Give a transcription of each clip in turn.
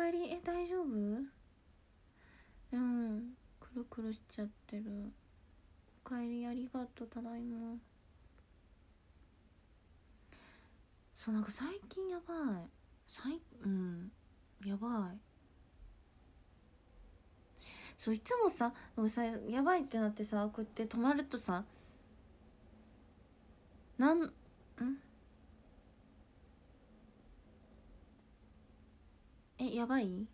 帰りえ大丈夫うんくるくるしちゃってるお帰りありがとうただいまそうなんか最近やばい最うんやばいそういつもささやばいってなってさこうやって止まるとさなんんえやばい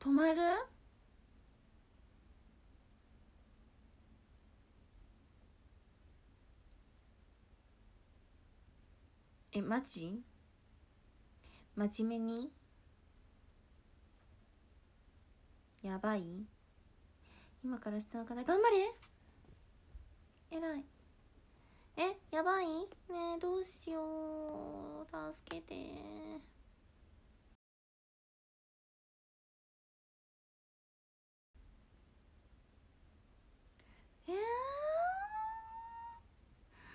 止まるえマジ真面目にやばい今から下の課題頑張れえらいえやばいねえどうしよう助けてえ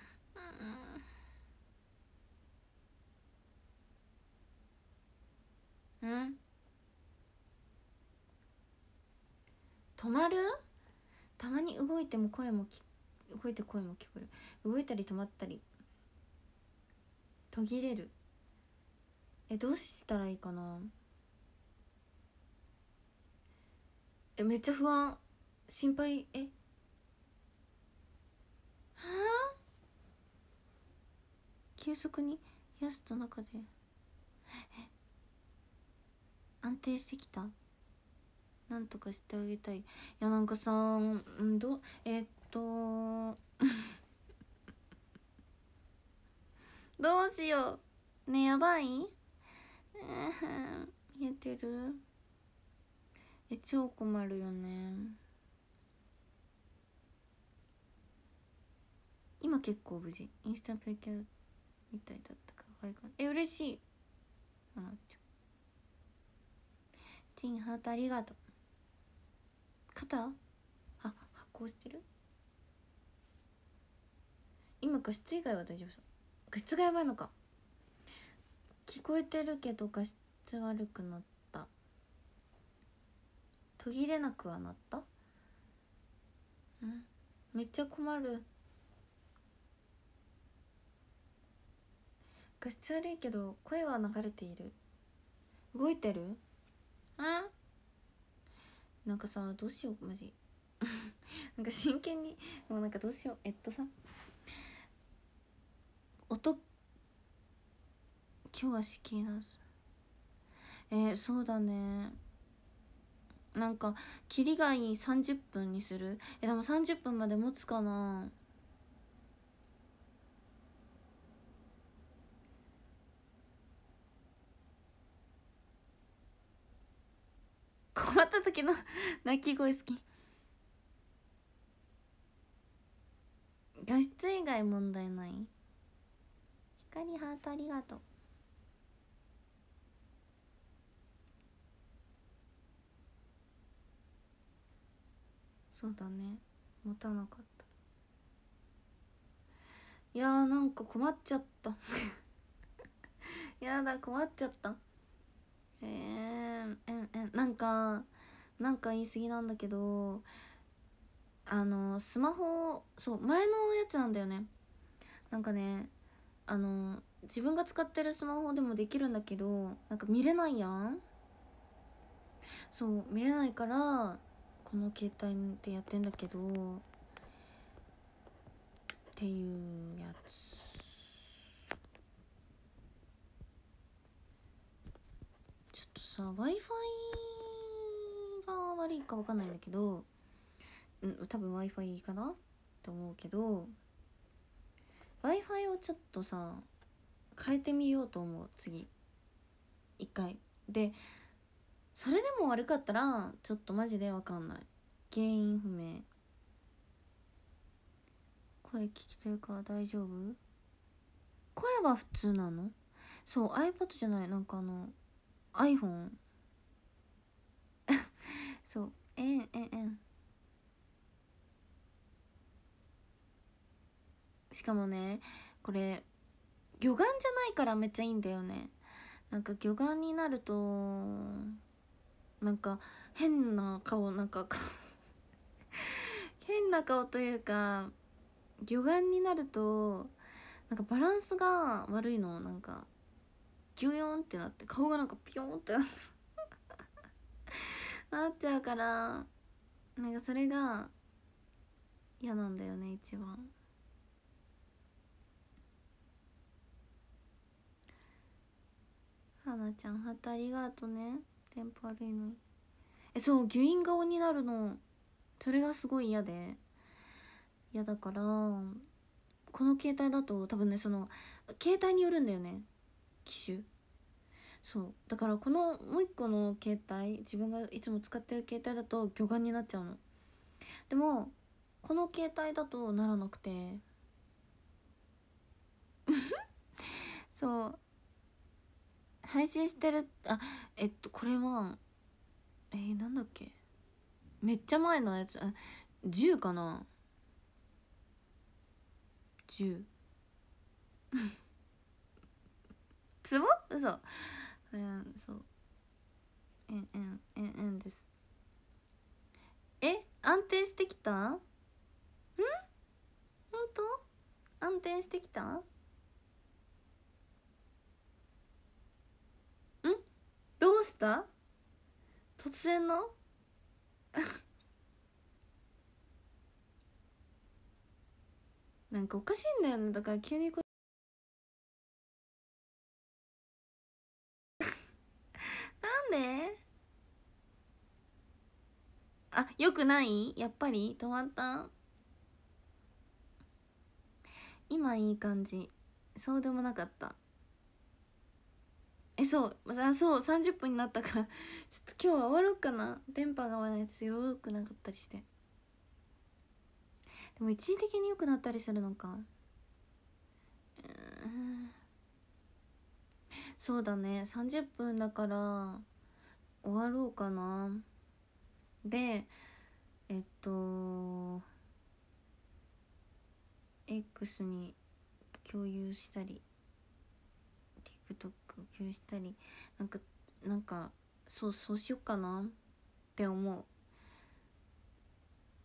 ー、うん、止まるたまに動いても声も動いて声も聞こえる動いたり止まったり途切れるえどうしたらいいかなえめっちゃ不安心配えはあ急速にやすと中でえ安定してきたなんとかしてあげたいいやなんかさんどえー、っと どうしようねやばい見えてるえ超困るよね今結構無事インスタペキュアみたいだったかかった。え嬉しいちチンハートありがとう肩あ発酵してる今画質以外は大丈夫そう画質がやばいのか聞こえてるけど画質悪くなった途切れなくはなったうんめっちゃ困る画質悪いけど声は流れている動いてるうんなんかさどうしようマジ なんか真剣にもうなんかどうしようえっとさ音今日は式なんすえー、そうだねなんか切りがいい30分にするえでも30分まで持つかな時の泣き声好き画質以外問題ない光ハートありがとうそうだね持たなかったいやーなんか困っちゃった やだ困っちゃったえー、えんえんなんかなんか言い過ぎなんだけどあのスマホそう前のやつなんだよねなんかねあの自分が使ってるスマホでもできるんだけどなんか見れないやんそう見れないからこの携帯でやってんだけどっていうやつちょっとさ w i f i が悪いか分かんないんだけど、うん、多分 w i f i かなと思うけど w i f i をちょっとさ変えてみようと思う次一回でそれでも悪かったらちょっとマジで分かんない原因不明声聞きたいか大丈夫声は普通なのそう iPad じゃないなんかあの iPhone そうえんえんえんしかもねこれ魚眼じゃないからめっちゃいいんだよねなんか魚眼になるとなんか変な顔なんか 変な顔というか魚眼になるとなんかバランスが悪いのなんかギュヨンってなって顔がなんかピヨンってなってなっちゃうからなんかそれが嫌なんだよね一番はなちゃんハたありがとねテンポ悪いのにえそう牛ン顔になるのそれがすごい嫌で嫌だからこの携帯だと多分ねその携帯によるんだよね機種そうだからこのもう一個の携帯自分がいつも使ってる携帯だと魚眼になっちゃうのでもこの携帯だとならなくて そう配信してるあえっとこれはえー、なんだっけめっちゃ前のやつ10かな10 ツボ嘘うんそううんうんうんうんですえ安定してきたん本当安定してきたんどうした突然の なんかおかしいんだよねだから急にであよくないやっぱり止まった今いい感じそうでもなかったえそうあそう30分になったから ちょっと今日は終わろうかな電波が強くなかったりしてでも一時的に良くなったりするのかうんそうだね30分だから終わろうかなでえっと X に共有したり TikTok 共有したりなんかなんかそうそうしよっかなって思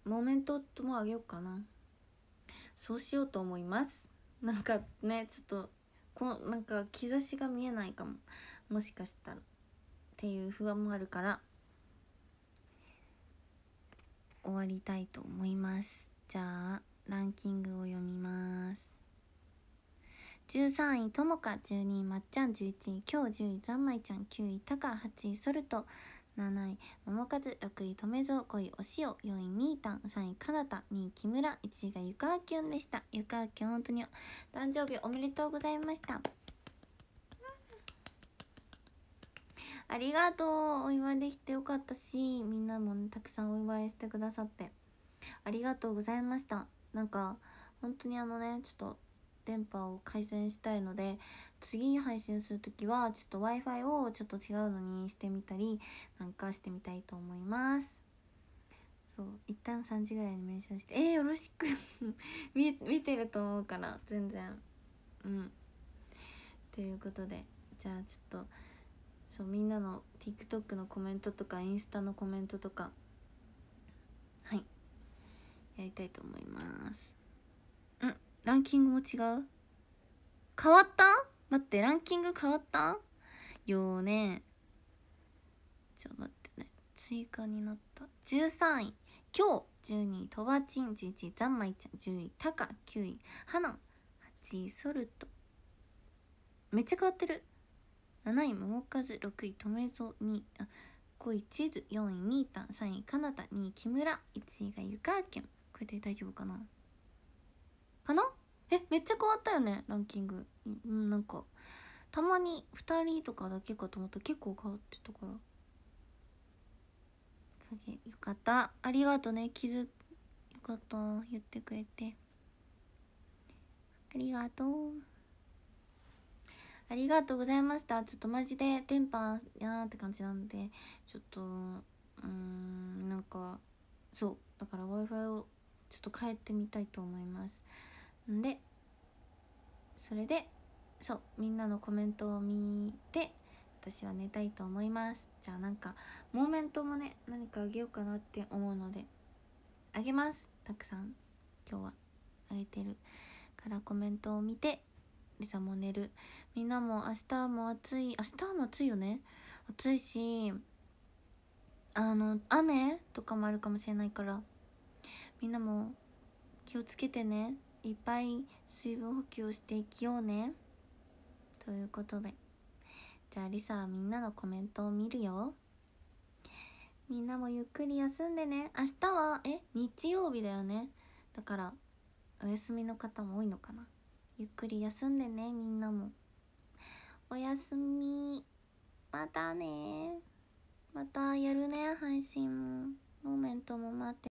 うモーメントともあげようかなそうしようと思いますなんかねちょっとこなんか兆しが見えないかももしかしたらっていう不安もあるから終わりたいと思いますじゃあランキングを読みます13位ともか12位まっちゃん11位今日10位ざんまいちゃん9位たか8位ソルト7位桃和6位とめぞ5位お塩4位みーたん3位かなた2位木村1位がゆかあきゅんでしたゆかあきゅん本当に誕生日おめでとうございましたありがとうお祝いできてよかったしみんなもねたくさんお祝いしてくださってありがとうございましたなんか本当にあのねちょっと電波を改善したいので次に配信する時はちょっと w i f i をちょっと違うのにしてみたりなんかしてみたいと思いますそう一旦3時ぐらいにメンションしてえー、よろしく 見てると思うから全然うんということでじゃあちょっとそうみんなの TikTok のコメントとかインスタのコメントとかはいやりたいと思いますうんランキングも違う変わった待ってランキング変わったよーねちょ待ってね追加になった13位今日12位とばちん11位ざんまいちゃん10位たか9位はな8位ソルトめっちゃ変わってる7位桃和6位留蔵2あ5位地図4位ニータン3位かなた2位木村1位がゆかあきゅんこれで大丈夫かなかなえめっちゃ変わったよねランキングうんなんかたまに2人とかだけかと思った結構変わってたから影よかったありがとうね気づよかった言ってくれてありがとうありがとうございましたちょっとマジでテンパやなって感じなのでちょっとうんなんかそうだから w i f i をちょっと変えてみたいと思いますんでそれでそうみんなのコメントを見て私は寝たいと思いますじゃあなんかモーメントもね何かあげようかなって思うのであげますたくさん今日はあげてるからコメントを見てリサも寝るみんなも明日も暑い明日も暑いよね暑いしあの雨とかもあるかもしれないからみんなも気をつけてねいっぱい水分補給をしていきようねということでじゃありさはみんなのコメントを見るよみんなもゆっくり休んでね明日はえ日曜日だよねだからお休みの方も多いのかなゆっくり休んでねみんなもおやすみまたねまたやるね配信もモーメントも待って